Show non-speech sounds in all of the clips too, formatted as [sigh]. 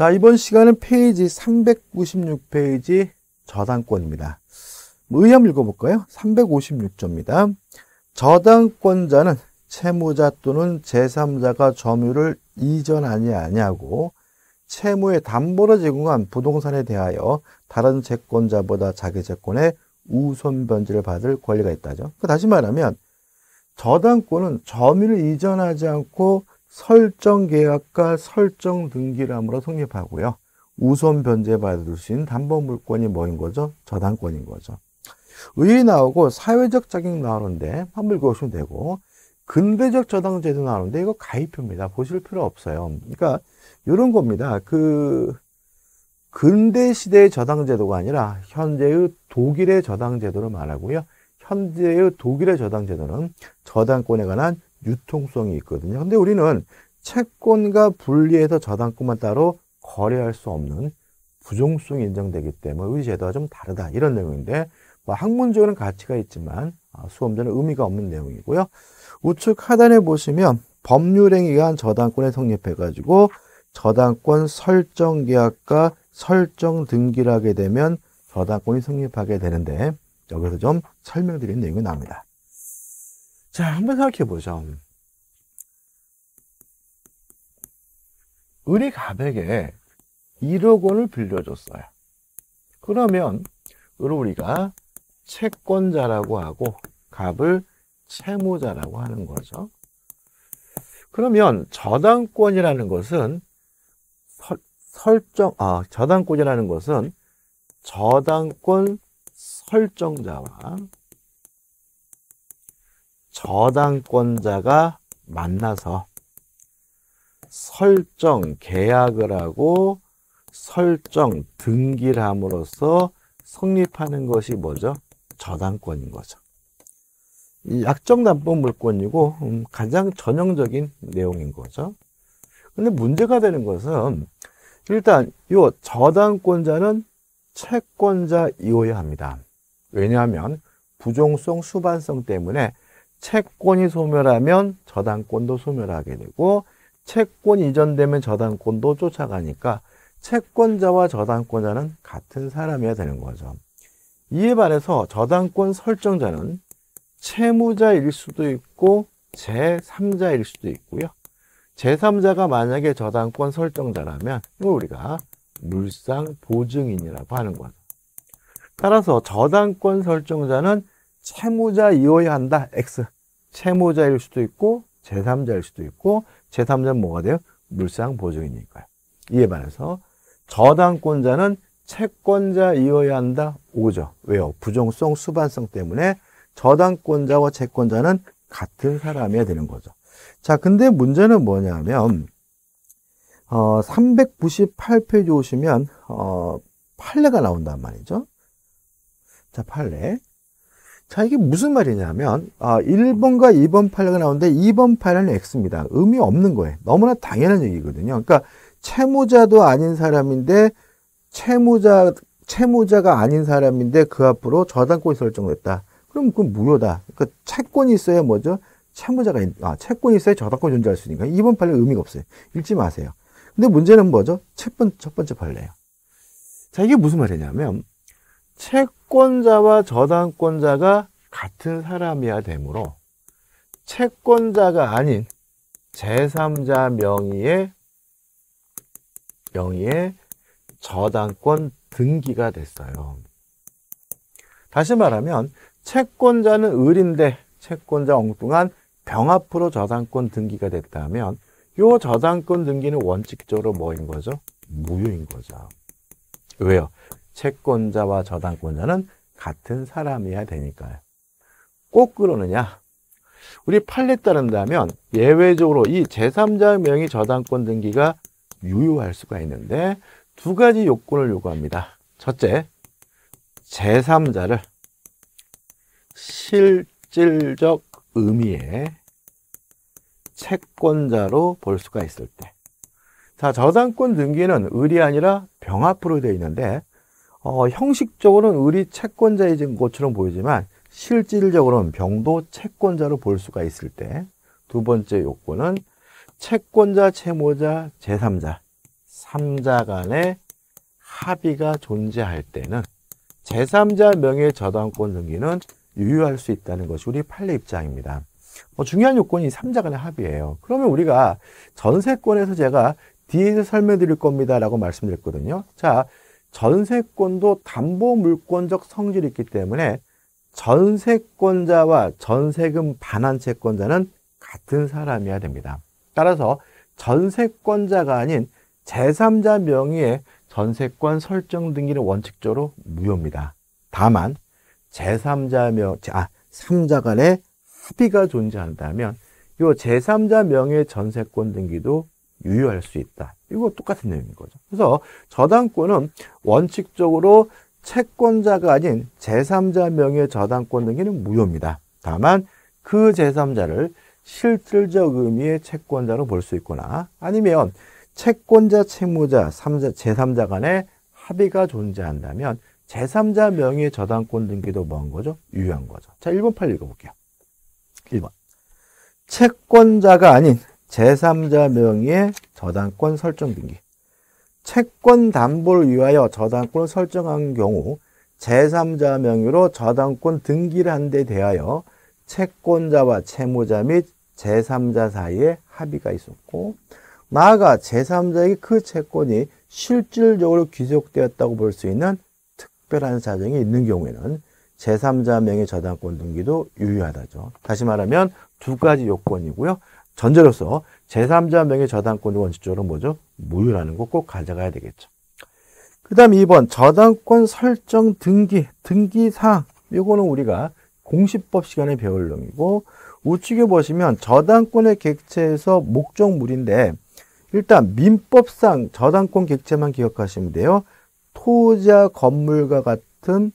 자, 이번 시간은 페이지 396페이지 저당권입니다. 뭐 의의 한 읽어볼까요? 356조입니다. 저당권자는 채무자 또는 제3자가 점유를 이전 아니하고 채무의 담보로 제공한 부동산에 대하여 다른 채권자보다 자기 채권의 우선 변제를 받을 권리가 있다죠. 그 다시 말하면 저당권은 점유를 이전하지 않고 설정 계약과 설정 등기함으로 성립하고요. 우선 변제받을 수 있는 담보물권이 뭐인 거죠? 저당권인 거죠. 의의 나오고 사회적 자격 나오는데 환불 보시면 되고 근대적 저당제도 나오는데 이거 가입표입니다. 보실 필요 없어요. 그러니까 이런 겁니다. 그 근대 시대의 저당제도가 아니라 현재의 독일의 저당제도를 말하고요. 현재의 독일의 저당제도는 저당권에 관한 유통성이 있거든요. 근데 우리는 채권과 분리해서 저당권만 따로 거래할 수 없는 부종성이 인정되기 때문에 우리 제도와 좀 다르다 이런 내용인데 뭐 학문적으로는 가치가 있지만 아, 수험자는 의미가 없는 내용이고요. 우측 하단에 보시면 법률행위가 한 저당권에 성립해가지고 저당권 설정 계약과 설정 등기를 하게 되면 저당권이 성립하게 되는데 여기서 좀 설명드린 내용이 나옵니다. 자, 한 번 생각해 보죠. 우리 갑에게 1억 원을 빌려줬어요. 그러면 우리가 채권자라고 하고 갑을 채무자라고 하는 거죠. 그러면 저당권이라는 것은 설, 설정 아 저당권이라는 것은 저당권 설정자와 저당권자가 만나서 설정 계약을 하고 설정 등기를 함으로써 성립하는 것이 뭐죠? 저당권인 거죠. 약정담보 물권이고 음, 가장 전형적인 내용인 거죠. 근데 문제가 되는 것은 일단 이 저당권자는 채권자이어야 합니다. 왜냐하면 부종성 수반성 때문에 채권이 소멸하면 저당권도 소멸하게 되고 채권이 이전되면 저당권도 쫓아가니까 채권자와 저당권자는 같은 사람이어야 되는 거죠. 이에 반해서 저당권 설정자는 채무자일 수도 있고 제3자일 수도 있고요. 제3자가 만약에 저당권 설정자라면 이걸 우리가 물상 보증인이라고 하는 거죠. 따라서 저당권 설정자는 채무자이어야 한다. X. 채무자일 수도 있고 제3자일 수도 있고 제3자는 뭐가 돼요? 물상 보증이니까요. 이에 반해서 저당권자는 채권자이어야 한다. 오죠 왜요? 부정성, 수반성 때문에 저당권자와 채권자는 같은 사람이어야 되는 거죠. 자, 근데 문제는 뭐냐면 어, 398페이지 오시면 어, 판례가 나온단 말이죠. 자, 판례. 자, 이게 무슨 말이냐면, 아, 1번과 2번 판례가 나오는데 2번 파일은 X입니다. 의미 없는 거예요. 너무나 당연한 얘기거든요. 그러니까 채무자도 아닌 사람인데, 채무자, 채무자가 아닌 사람인데 그 앞으로 저당권이 설정됐다. 그럼 그건 무효다. 그러니까 채권이 있어야 뭐죠? 채무자가, 아, 채권이 있어야 저당권이 존재할 수 있으니까 2번 판례 의미가 없어요. 읽지 마세요. 근데 문제는 뭐죠? 첫 번째, 첫 번째 판례예요. 자, 이게 무슨 말이냐면, 채권자와 저당권자가 같은 사람이야 되므로 채권자가 아닌 제3자 명의의 명의의 저당권 등기가 됐어요. 다시 말하면 채권자는 을인데 채권자 엉뚱한 병 앞으로 저당권 등기가 됐다면 요 저당권 등기는 원칙적으로 뭐인 거죠? 무효인 거죠. 왜요? 채권자와 저당권자는 같은 사람이어야 되니까요. 꼭 그러느냐? 우리 판례 따른다면 예외적으로 이 제3자의 명의 저당권 등기가 유효할 수가 있는데 두 가지 요건을 요구합니다. 첫째, 제3자를 실질적 의미의 채권자로 볼 수가 있을 때. 자, 저당권 등기는 을이 아니라 병합으로 되어 있는데 어, 형식적으로는 을이 채권자이진 것처럼 보이지만 실질적으로는 병도 채권자로 볼 수가 있을 때 두 번째 요건은 채권자, 채무자, 제3자, 3자 간의 합의가 존재할 때는 제3자 명의 저당권 등기는 유효할 수 있다는 것이 우리 판례 입장입니다. 어, 중요한 요건이 3자 간의 합의예요. 그러면 우리가 전세권에서 제가 뒤에서 설명드릴 겁니다라고 말씀드렸거든요. 자, 전세권도 담보 물권적 성질이 있기 때문에 전세권자와 전세금 반환 채권자는 같은 사람이어야 됩니다. 따라서 전세권자가 아닌 제3자 명의의 전세권 설정 등기는 원칙적으로 무효입니다. 다만 제3자 명, 아, 3자 간의 합의가 존재한다면 이 제3자 명의 전세권 등기도 유효할 수 있다. 이거 똑같은 내용인 거죠. 그래서 저당권은 원칙적으로 채권자가 아닌 제3자 명의 저당권 등기는 무효입니다. 다만 그 제3자를 실질적 의미의 채권자로 볼 수 있거나 아니면 채권자, 채무자, 3자, 제3자 간의 합의가 존재한다면 제3자 명의 저당권 등기도 먼 거죠? 유효한 거죠. 자, 1번 8 읽어볼게요. 1번. 채권자가 아닌 제3자 명의의 저당권 설정 등기. 채권 담보를 위하여 저당권을 설정한 경우 제3자 명의로 저당권 등기를 한 데 대하여 채권자와 채무자 및 제3자 사이에 합의가 있었고 나아가 제3자에게 그 채권이 실질적으로 귀속되었다고 볼 수 있는 특별한 사정이 있는 경우에는 제3자 명의 저당권 등기도 유효하다죠. 다시 말하면 두 가지 요건이고요. 전제로서 제3자 명의 저당권이 원칙적으로 뭐죠? 무효라는 거 꼭 가져가야 되겠죠. 그 다음 2번 저당권 설정 등기, 등기사항 이거는 우리가 공시법 시간에 배울 놈이고 우측에 보시면 저당권의 객체에서 목적물인데 일단 민법상 저당권 객체만 기억하시면 돼요. 토지와 건물과 같은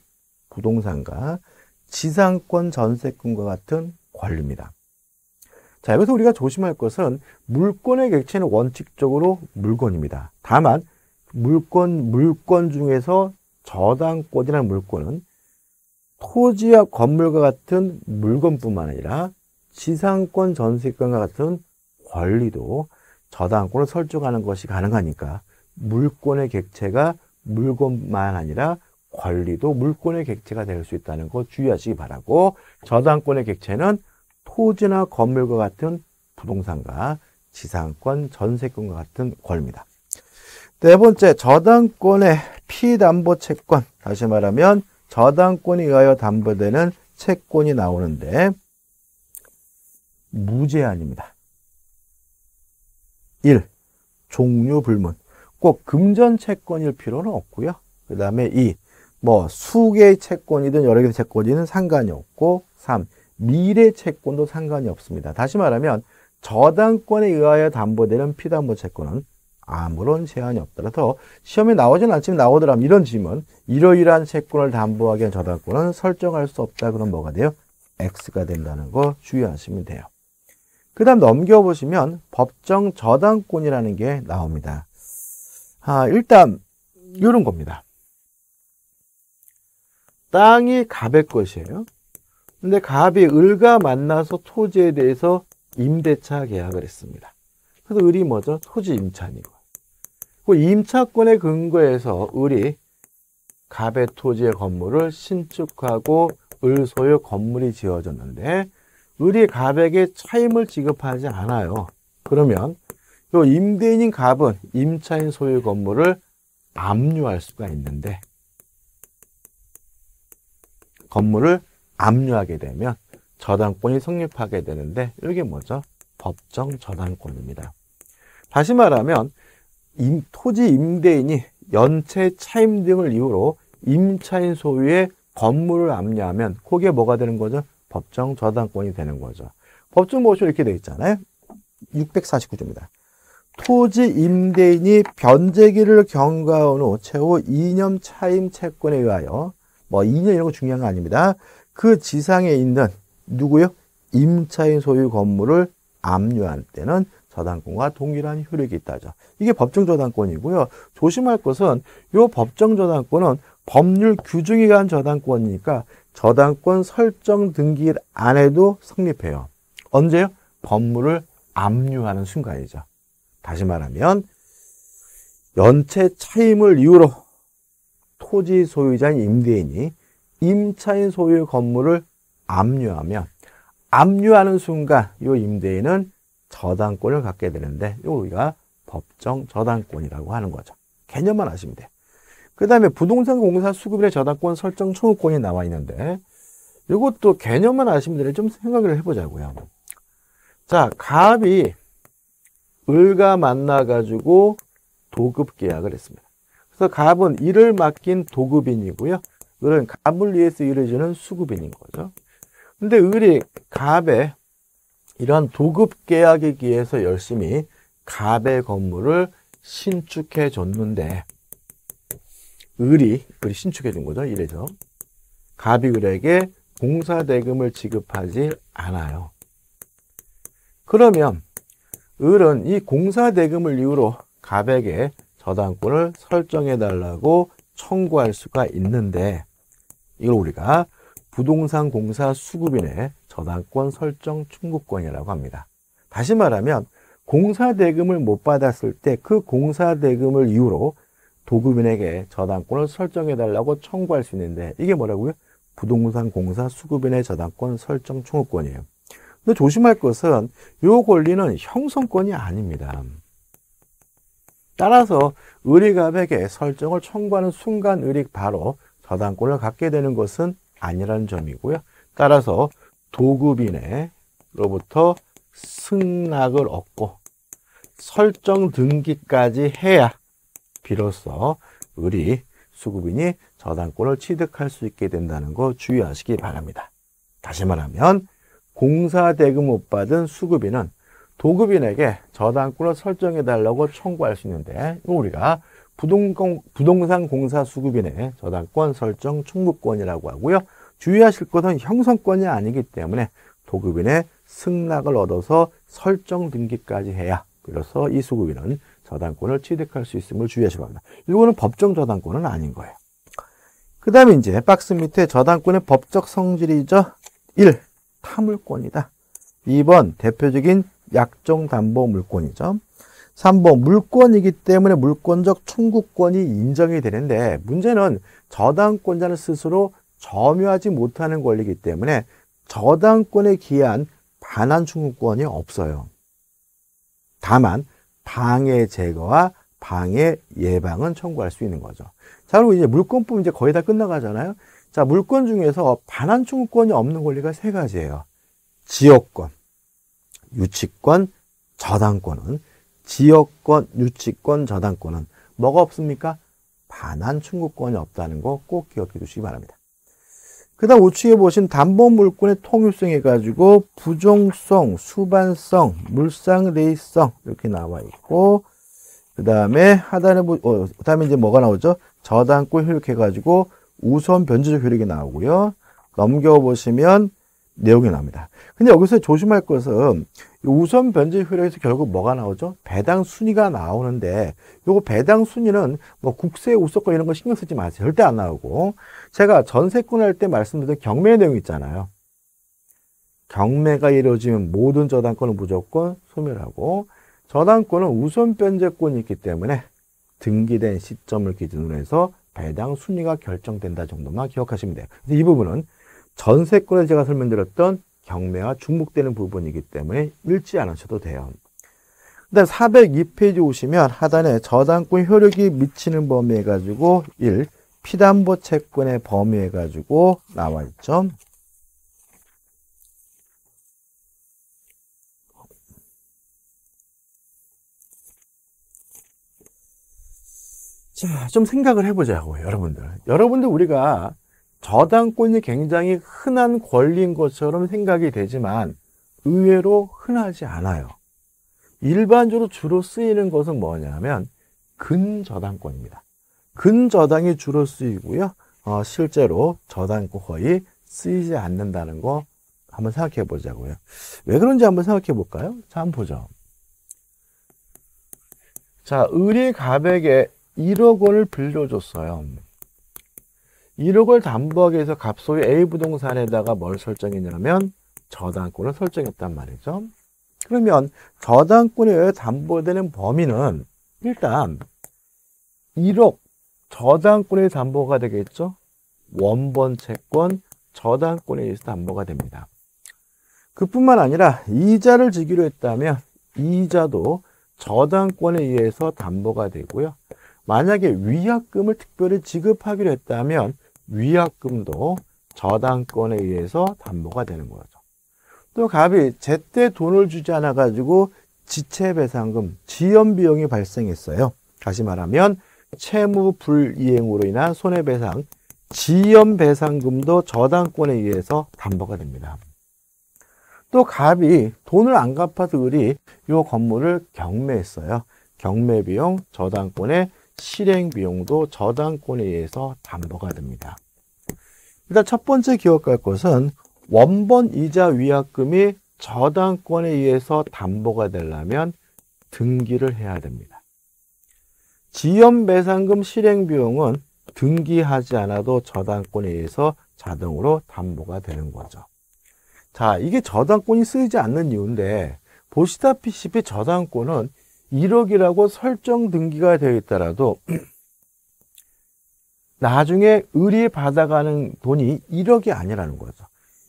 부동산과 지상권 전세권과 같은 권리입니다. 자, 여기서 우리가 조심할 것은 물권의 객체는 원칙적으로 물권입니다 다만 물권, 물권 중에서 저당권이라는 물권은 토지와 건물과 같은 물건뿐만 아니라 지상권, 전세권과 같은 권리도 저당권을 설정하는 것이 가능하니까 물권의 객체가 물건만 아니라 권리도 물권의 객체가 될 수 있다는 거 주의하시기 바라고 저당권의 객체는 토지나 건물과 같은 부동산과 지상권, 전세권과 같은 권리입니다. 네 번째, 저당권의 피담보 채권. 다시 말하면 저당권에 의하여 담보되는 채권이 나오는데 무제한입니다. 1. 종류 불문. 꼭 금전 채권일 필요는 없고요. 그 다음에 2. 뭐 수개의 채권이든 여러 개의 채권이든 상관이 없고 3. 미래 채권도 상관이 없습니다. 다시 말하면 저당권에 의하여 담보되는 피담보 채권은 아무런 제한이 없더라도 시험에 나오진 않지만 나오더라면 이런 질문 이러이러한 채권을 담보하게 한 저당권은 설정할 수 없다 그럼 뭐가 돼요? X가 된다는 거 주의하시면 돼요. 그 다음 넘겨보시면 법정 저당권이라는 게 나옵니다. 아, 일단 이런 겁니다. 땅이 갑의 것이에요. 근데 갑이 을과 만나서 토지에 대해서 임대차 계약을 했습니다. 그래서 을이 뭐죠? 토지 임차인이고. 그 임차권의 근거에서 을이 갑의 토지의 건물을 신축하고 을 소유 건물이 지어졌는데 을이 갑에게 차임을 지급하지 않아요. 그러면 요 임대인인 갑은 임차인 소유 건물을 압류할 수가 있는데 건물을 압류하게 되면 저당권이 성립하게 되는데 이게 뭐죠? 법정 저당권입니다. 다시 말하면 임, 토지 임대인이 연체 차임 등을 이유로 임차인 소유의 건물을 압류하면 그게 뭐가 되는 거죠? 법정 저당권이 되는 거죠. 법정 보호 이렇게 돼 있잖아요. 649조입니다. 토지 임대인이 변제기를 경과한 후 최후 2년 차임 채권에 의하여 뭐 2년 이런 거 중요한 거 아닙니다. 그 지상에 있는 누구요? 임차인 소유 건물을 압류할 때는 저당권과 동일한 효력이 있다죠. 이게 법정 저당권이고요. 조심할 것은 이 법정 저당권은 법률 규정에 관한 저당권이니까 저당권 설정 등기일 안 해도 성립해요. 언제요? 법무를 압류하는 순간이죠. 다시 말하면 연체 차임을 이유로 토지 소유자인 임대인이 임차인 소유 건물을 압류하면 압류하는 순간 이 임대인은 저당권을 갖게 되는데 이걸 우리가 법정 저당권이라고 하는 거죠. 개념만 아시면 돼요. 그 다음에 부동산 공사 수급일의 저당권 설정 청구권이 나와 있는데 이것도 개념만 아시면 되좀 생각을 해보자고요. 자, 갑이 을과 만나가지고 도급 계약을 했습니다. 그래서 갑은 일을 맡긴 도급인이고요. 을은 갑을 위해서 일을 지는 수급인인 거죠. 근데 을이 갑에 이러한 도급 계약에 기해서 열심히 갑의 건물을 신축해 줬는데 을이 을이 신축해 준 거죠. 이래서 갑이 을에게 공사 대금을 지급하지 않아요. 그러면 을은 이 공사 대금을 이유로 갑에게 저당권을 설정해 달라고 청구할 수가 있는데 이걸 우리가 부동산 공사 수급인의 저당권 설정 충족권이라고 합니다. 다시 말하면 공사 대금을 못 받았을 때 그 공사 대금을 이유로 도급인에게 저당권을 설정해 달라고 청구할 수 있는데 이게 뭐라고요? 부동산 공사 수급인의 저당권 설정 충족권이에요. 근데 조심할 것은 이 권리는 형성권이 아닙니다. 따라서 의리갑에게 설정을 청구하는 순간 의리 바로 저당권을 갖게 되는 것은 아니라는 점이고요. 따라서 도급인으로부터 승낙을 얻고 설정 등기까지 해야 비로소 우리 수급인이 저당권을 취득할 수 있게 된다는 거 주의하시기 바랍니다. 다시 말하면 공사 대금 못 받은 수급인은 도급인에게 저당권을 설정해 달라고 청구할 수 있는데 우리가 부동공, 부동산 공사 수급인의 저당권 설정 청구권이라고 하고요. 주의하실 것은 형성권이 아니기 때문에 도급인의 승낙을 얻어서 설정 등기까지 해야 그래서 이 수급인은 저당권을 취득할 수 있음을 주의하시기 바랍니다. 이거는 법정 저당권은 아닌 거예요. 그 다음에 이제 박스 밑에 저당권의 법적 성질이죠. 1. 타물권이다. 2번 대표적인 약정담보물권이죠. 3번 물권이기 때문에 물권적 청구권이 인정이 되는데 문제는 저당권자는 스스로 점유하지 못하는 권리이기 때문에 저당권에 기한 반환 청구권이 없어요. 다만 방해 제거와 방해 예방은 청구할 수 있는 거죠. 자, 그리고 이제 물권법 이제 거의 다 끝나가잖아요. 자, 물권 중에서 반환 청구권이 없는 권리가 세 가지예요. 지역권, 유치권, 저당권은 지역권, 유치권, 저당권은 뭐가 없습니까? 반환 충구권이 없다는 거 꼭 기억해 주시기 바랍니다. 그 다음 우측에 보신 담보물권의 통일성 해가지고 부종성, 수반성, 물상레이성 이렇게 나와 있고 그 다음에 하단에 보, 어, 그 다음에 이제 뭐가 나오죠? 저당권 효력 해가지고 우선 변제적 효력이 나오고요. 넘겨보시면 내용이 나옵니다. 근데 여기서 조심할 것은 우선 변제 효력에서 결국 뭐가 나오죠? 배당 순위가 나오는데 요거 배당 순위는 뭐 국세 우소권 이런 거 신경 쓰지 마세요. 절대 안 나오고 제가 전세권 할 때 말씀드린 경매 내용 있잖아요. 경매가 이루어지면 모든 저당권은 무조건 소멸하고 저당권은 우선 변제권이 있기 때문에 등기된 시점을 기준으로 해서 배당 순위가 결정된다 정도만 기억하시면 돼요. 이 부분은 전세권에 제가 설명드렸던 경매와 중복되는 부분이기 때문에 읽지 않으셔도 돼요. 그다 402페이지 오시면 하단에 저당권 효력이 미치는 범위 해가지고 1. 피담보 채권의 범위 해가지고 나와 있죠. 자, 좀 생각을 해보자고요, 여러분들. 여러분들 우리가 저당권이 굉장히 흔한 권리인 것처럼 생각이 되지만 의외로 흔하지 않아요. 일반적으로 주로 쓰이는 것은 뭐냐면 근저당권입니다. 근저당이 주로 쓰이고요. 어, 실제로 저당권 거의 쓰이지 않는다는 거 한번 생각해 보자고요. 왜 그런지 한번 생각해 볼까요? 자, 한번 보죠. 자, 을이 갑에게 1억 원을 빌려줬어요. 1억을 담보하기 위해서 값소위 A 부동산에다가 뭘 설정했냐면 저당권을 설정했단 말이죠. 그러면 저당권에 의해 담보되는 범위는 일단 1억 저당권의 담보가 되겠죠. 원본 채권 저당권에 의해서 담보가 됩니다. 그뿐만 아니라 이자를 지기로 했다면 이자도 저당권에 의해서 담보가 되고요. 만약에 위약금을 특별히 지급하기로 했다면 위약금도 저당권에 의해서 담보가 되는 거죠. 또 갑이 제때 돈을 주지 않아 가지고 지체배상금, 지연비용이 발생했어요. 다시 말하면 채무 불이행으로 인한 손해배상, 지연배상금도 저당권에 의해서 담보가 됩니다. 또 갑이 돈을 안 갚아서 을이 이 건물을 경매했어요. 경매비용 저당권에 실행 비용도 저당권에 의해서 담보가 됩니다. 일단 첫 번째 기억할 것은 원본 이자 위약금이 저당권에 의해서 담보가 되려면 등기를 해야 됩니다. 지연배상금 실행비용은 등기하지 않아도 저당권에 의해서 자동으로 담보가 되는 거죠. 자, 이게 저당권이 쓰이지 않는 이유인데 보시다시피 저당권은 1억이라고 설정 등기가 되어 있더라도 [clears throat] 나중에 의뢰 받아가는 돈이 1억이 아니라는 거죠.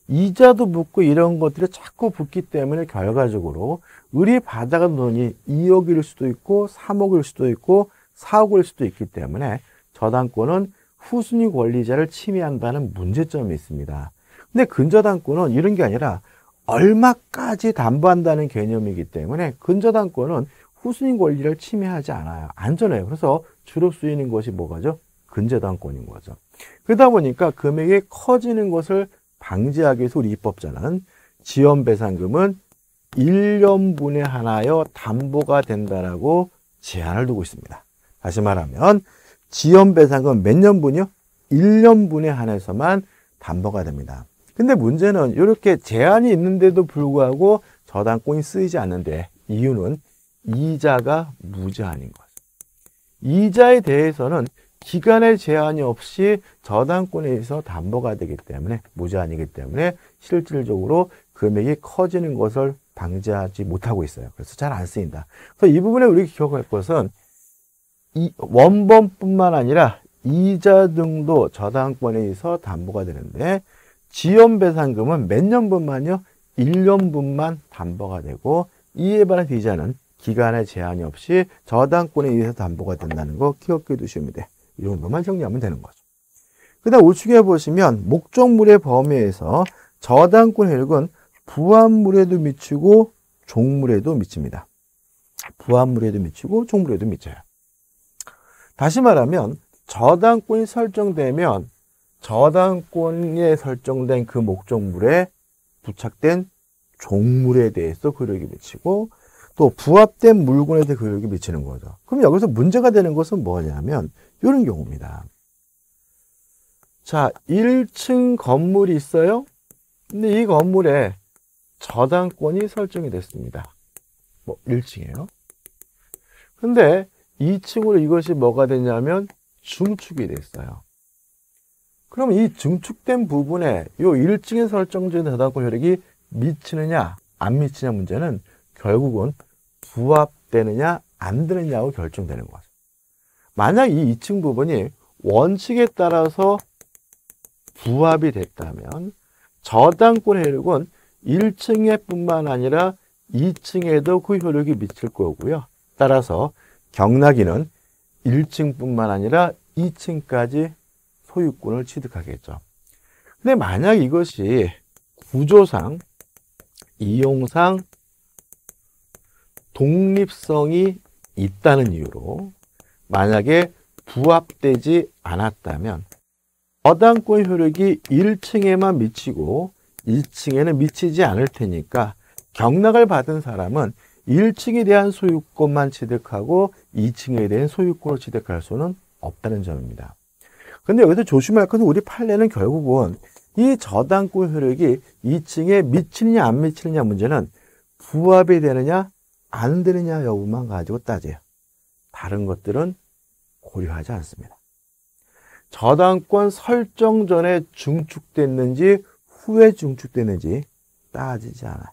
이자도 붙고 이런 것들이 자꾸 붙기 때문에 결과적으로 의뢰 받아간 돈이 2억일 수도 있고 3억일 수도 있고 4억일 수도 있기 때문에 저당권은 후순위 권리자를 침해한다는 문제점이 있습니다. 근데 근저당권은 이런 게 아니라 얼마까지 담보한다는 개념이기 때문에 근저당권은 후순위 권리를 침해하지 않아요. 안전해요. 그래서 주로 쓰이는 것이 뭐가죠? 근저당권인 거죠. 그러다 보니까 금액이 커지는 것을 방지하기 위해서 우리 입법자는 지연배상금은 1년분에 하나여 담보가 된다라고 제한을 두고 있습니다. 다시 말하면 지연배상금 몇 년분이요? 1년분에 한해서만 담보가 됩니다. 근데 문제는 이렇게 제한이 있는데도 불구하고 저당권이 쓰이지 않는데 이유는 이자가 무제한인 거죠. 이자에 대해서는 기간의 제한이 없이 저당권에서 담보가 되기 때문에 무제한이기 때문에 실질적으로 금액이 커지는 것을 방지하지 못하고 있어요. 그래서 잘 안 쓰인다. 그래서 이 부분에 우리가 기억할 것은 이 원본뿐만 아니라 이자 등도 저당권에서 담보가 되는데 지연배상금은 몇 년분만요? 1년분만 담보가 되고 이에 반한 이자는 기간의 제한이 없이 저당권에 의해서 담보가 된다는 거 기억해 두시면 돼. 이 정도만 정리하면 되는 거죠. 그 다음 우측에 보시면 목적물의 범위에서 저당권 혜력은 부합물에도 미치고 종물에도 미칩니다. 부합물에도 미치고 종물에도 미쳐요. 다시 말하면 저당권이 설정되면 저당권에 설정된 그 목적물에 부착된 종물에 대해서 효력이 미치고 또 부합된 물건에 대해 교육이 미치는 거죠. 그럼 여기서 문제가 되는 것은 뭐냐면 이런 경우입니다. 자, 1층 건물이 있어요. 근데 이 건물에 저당권이 설정이 됐습니다. 뭐 1층이에요. 근데 2층으로 이것이 뭐가 되냐면 중축이 됐어요. 그럼 이중축된 부분에 이 1층에 설정된 저당권 효력이 미치느냐 안 미치냐 문제는 결국은 부합되느냐 안 되느냐고 결정되는 거죠. 만약 이 2층 부분이 원칙에 따라서 부합이 됐다면 저당권 효력은 1층에 뿐만 아니라 2층에도 그 효력이 미칠 거고요. 따라서 경락이는 1층뿐만 아니라 2층까지 소유권을 취득하겠죠. 근데 만약 이것이 구조상, 이용상, 독립성이 있다는 이유로 만약에 부합되지 않았다면 저당권 효력이 1층에만 미치고 2층에는 미치지 않을 테니까 경락을 받은 사람은 1층에 대한 소유권만 취득하고 2층에 대한 소유권을 취득할 수는 없다는 점입니다. 근데 여기서 조심할 것은 우리 판례는 결국은 이 저당권 효력이 2층에 미치느냐 안 미치느냐 문제는 부합이 되느냐 안 되느냐 여부만 가지고 따져요. 다른 것들은 고려하지 않습니다. 저당권 설정 전에 증축됐는지 후에 증축됐는지 따지지 않아요.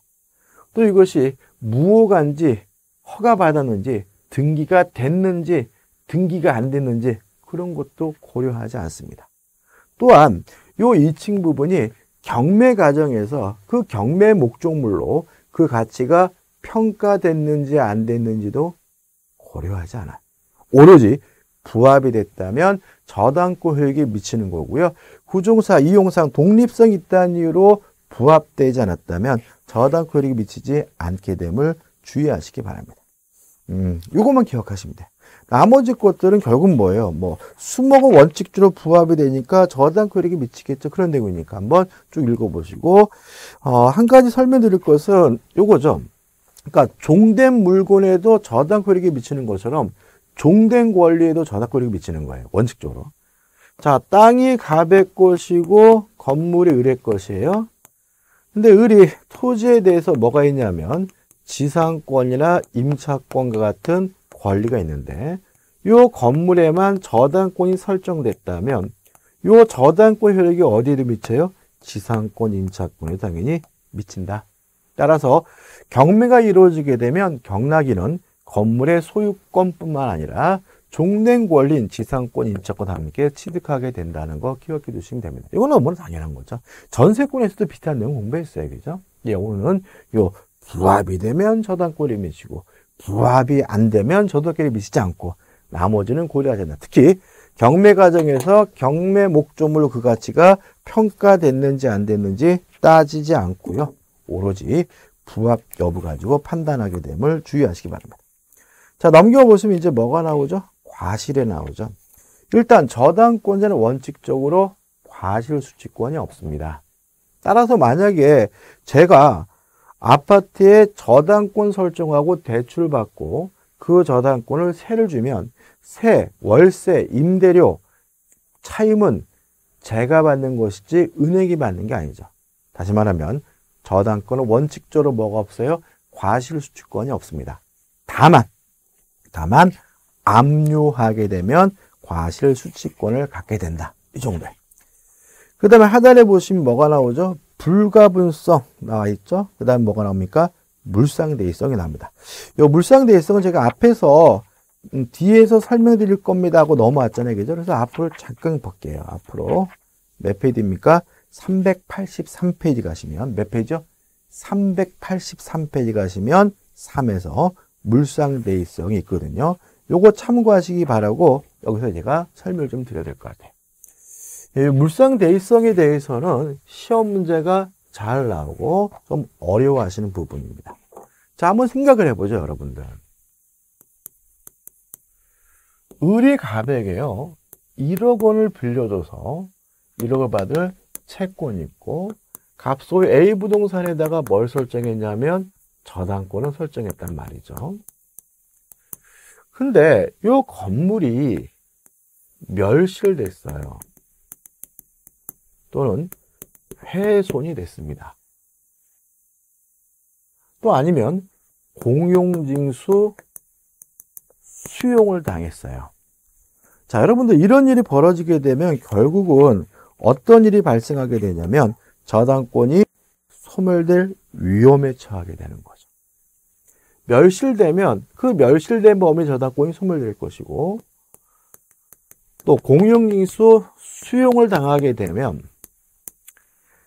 또 이것이 무호간지 허가받았는지 등기가 됐는지 등기가 안 됐는지 그런 것도 고려하지 않습니다. 또한 이 2층 부분이 경매 과정에서 그 경매 목적물로 그 가치가 평가됐는지 안 됐는지도 고려하지 않아. 오로지 부합이 됐다면 저당권 효익이 미치는 거고요. 구종사, 이용상 독립성이 있다는 이유로 부합되지 않았다면 저당권 효익이 미치지 않게 됨을 주의하시기 바랍니다. 음, 요것만 기억하시면 돼. 나머지 것들은 결국 뭐예요? 뭐 수목은 원칙적으로 부합이 되니까 저당 효력이 미치겠죠. 그런 내용이니까 한번 쭉 읽어보시고 어, 한 가지 설명드릴 것은 요거죠. 그러니까 종된 물건에도 저당 효력이 미치는 것처럼 종된 권리에도 저당 효력이 미치는 거예요. 원칙적으로. 자, 땅이 갑의 것이고 건물이 을의 것이에요. 근데 을이 토지에 대해서 뭐가 있냐면 지상권이나 임차권과 같은 권리가 있는데 요 건물에만 저당권이 설정됐다면 요 저당권 효력이 어디에 미쳐요? 지상권, 임차권에 당연히 미친다. 따라서 경매가 이루어지게 되면 경락이는 건물의 소유권뿐만 아니라 종된 권리인 지상권, 인차권 함께 취득하게 된다는 거 기억해 두시면 됩니다. 이건 너무나 당연한 거죠. 전세권에서도 비슷한 내용 공부했어요. 그죠? 예, 오늘은 요 부합이 되면 저당권이 미치고 부합이 안 되면 저당권이 미치지 않고 나머지는 고려하지 않다. 특히 경매 과정에서 경매 목조물 그 가치가 평가됐는지 안 됐는지 따지지 않고요. 오로지 부합 여부 가지고 판단하게 됨을 주의하시기 바랍니다. 자, 넘겨보시면 이제 뭐가 나오죠? 과실에 나오죠. 일단 저당권자는 원칙적으로 과실 수칙권이 없습니다. 따라서 만약에 제가 아파트에 저당권 설정하고 대출 받고 그 저당권을 세를 주면 세, 월세, 임대료 차임은 제가 받는 것이지 은행이 받는 게 아니죠. 다시 말하면 저당권은 원칙적으로 뭐가 없어요? 과실수취권이 없습니다. 다만, 다만 압류하게 되면 과실수취권을 갖게 된다. 이 정도에. 그 다음에 하단에 보시면 뭐가 나오죠? 불가분성 나와 있죠? 그 다음에 뭐가 나옵니까? 물상대의성이 나옵니다. 이 물상대의성은 제가 앞에서 음, 뒤에서 설명드릴 겁니다 하고 넘어왔잖아요. 그죠? 그래서 앞으로 잠깐 볼게요. 앞으로 몇 페이지입니까? 383페이지 가시면 몇 페이지죠? 383페이지 가시면 3에서 물상대의성이 있거든요. 요거 참고하시기 바라고 여기서 제가 설명을 좀 드려야 될 것 같아요. 예, 물상대의성에 대해서는 시험 문제가 잘 나오고 좀 어려워하시는 부분입니다. 자, 한번 생각을 해보죠, 여러분들. 의뢰 갑에게요, 1억 원을 빌려줘서 1억을 받을 채권 있고 값소의 A 부동산에다가 뭘 설정했냐면 저당권을 설정했단 말이죠. 근데 이 건물이 멸실됐어요. 또는 훼손이 됐습니다. 또 아니면 공용징수 수용을 당했어요. 자, 여러분들 이런 일이 벌어지게 되면 결국은 어떤 일이 발생하게 되냐면 저당권이 소멸될 위험에 처하게 되는 거죠. 멸실되면 그 멸실된 범위 저당권이 소멸될 것이고 또 공용징수 수용을 당하게 되면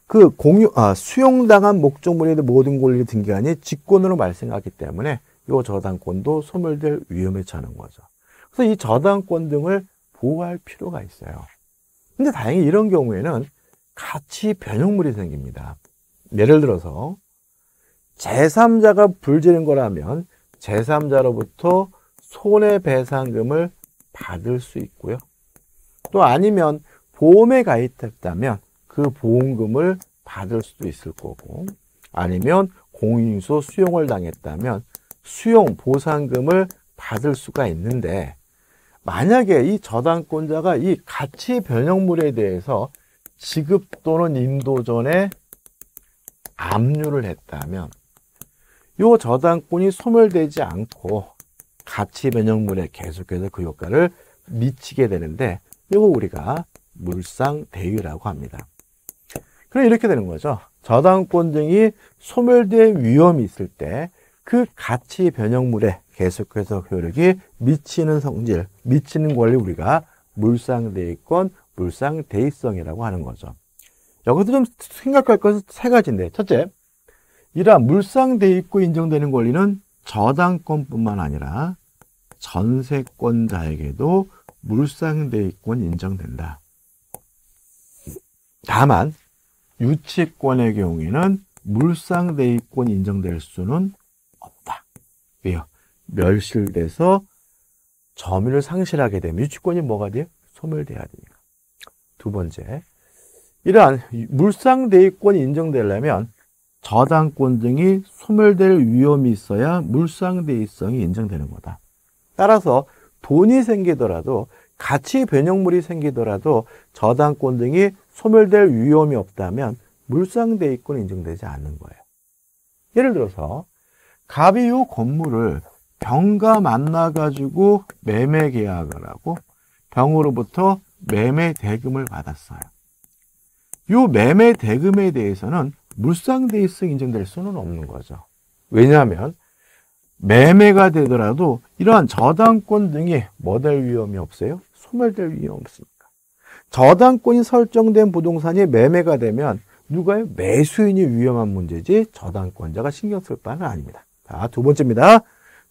그 공유, 아, 수용당한 목적물에 대 모든 권리 등기한이 직권으로 발생하기 때문에 이 저당권도 소멸될 위험에 처하는 거죠. 그래서 이 저당권 등을 보호할 필요가 있어요. 근데 다행히 이런 경우에는 같이 변형물이 생깁니다. 예를 들어서 제3자가 불지른 거라면 제3자로부터 손해배상금을 받을 수 있고요. 또 아니면 보험에 가입했다면 그 보험금을 받을 수도 있을 거고 아니면 공인수 수용을 당했다면 수용 보상금을 받을 수가 있는데 만약에 이 저당권자가 이 가치 변형물에 대해서 지급 또는 인도 전에 압류를 했다면 이 저당권이 소멸되지 않고 가치 변형물에 계속해서 그 효과를 미치게 되는데 이거 우리가 물상 대위라고 합니다. 그럼 이렇게 되는 거죠. 저당권 등이 소멸될 위험이 있을 때 그 가치 변형물에 계속해서 효력이 미치는 성질, 미치는 권리 우리가 물상대의권, 물상대의성이라고 하는 거죠. 여기서 좀 생각할 것은 세 가지인데 첫째, 이러한 물상대입고 인정되는 권리는 저당권뿐만 아니라 전세권자에게도 물상대입권 인정된다. 다만 유치권의 경우에는 물상대입권 인정될 수는 없다. 왜요? 멸실돼서 점유를 상실하게 되면 유치권이 뭐가 돼요? 소멸돼야 되니까. 두 번째, 이러한 물상대위권이 인정되려면 저당권 등이 소멸될 위험이 있어야 물상대위성이 인정되는 거다. 따라서 돈이 생기더라도 가치 변형물이 생기더라도 저당권 등이 소멸될 위험이 없다면 물상대위권이 인정되지 않는 거예요. 예를 들어서 갑이 요 건물을 병과 만나가지고 매매 계약을 하고 병으로부터 매매 대금을 받았어요. 이 매매 대금에 대해서는 물상대이서 인정될 수는 없는 거죠. 왜냐하면 매매가 되더라도 이러한 저당권 등이 뭐될 위험이 없어요? 소멸될 위험이 없으니까. 저당권이 설정된 부동산이 매매가 되면 누가요? 매수인이 위험한 문제지 저당권자가 신경 쓸 바는 아닙니다. 자, 두 번째입니다.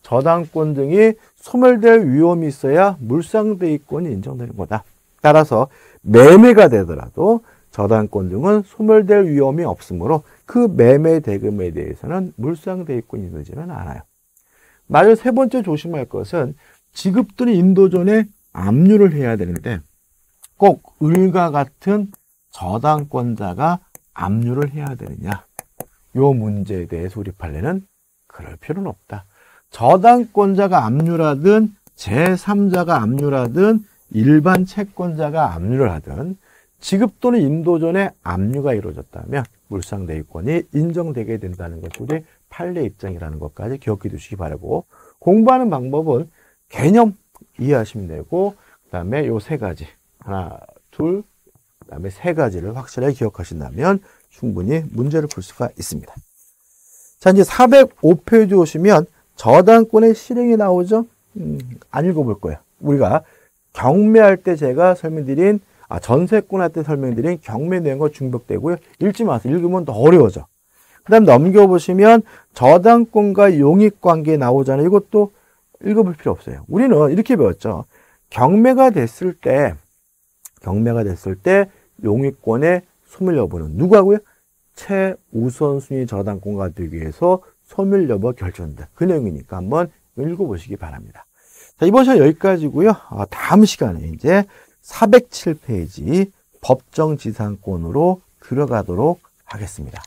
저당권 등이 소멸될 위험이 있어야 물상대위권이 인정되는 거다. 따라서 매매가 되더라도 저당권 등은 소멸될 위험이 없으므로 그 매매 대금에 대해서는 물상대위권이 인정 되지는 않아요. 마저 세 번째 조심할 것은 지급들이 인도전에 압류를 해야 되는데 꼭 을과 같은 저당권자가 압류를 해야 되느냐 요 문제에 대해 소립할래는 그럴 필요는 없다. 저당권자가 압류라든 제3자가 압류라든 일반 채권자가 압류를 하든 지급 또는 인도 전에 압류가 이루어졌다면 물상대위권이 인정되게 된다는 것이 판례 입장이라는 것까지 기억해 두시기 바라고 공부하는 방법은 개념 이해하시면 되고 그 다음에 요 세 가지 하나 둘그 다음에 세 가지를 확실하게 기억하신다면 충분히 문제를 풀 수가 있습니다 자 이제 405페이지 오시면 저당권의 실행이 나오죠? 음, 안 읽어볼 거예요. 우리가 경매할 때 제가 설명드린 아, 전세권 할때 설명드린 경매 내용과 중복되고요. 읽지 마세요. 읽으면 더 어려워져. 그 다음 넘겨보시면 저당권과 용익관계 나오잖아요. 이것도 읽어볼 필요 없어요. 우리는 이렇게 배웠죠. 경매가 됐을 때 경매가 됐을 때용익권에 소멸 여부는 누구하고요? 최우선순위 저당권가 되기 위해서 소멸 여부 결정된다. 그 내용이니까 한번 읽어보시기 바랍니다. 자, 이번 시간 여기까지고요. 아, 다음 시간에 이제 407페이지 법정지상권으로 들어가도록 하겠습니다.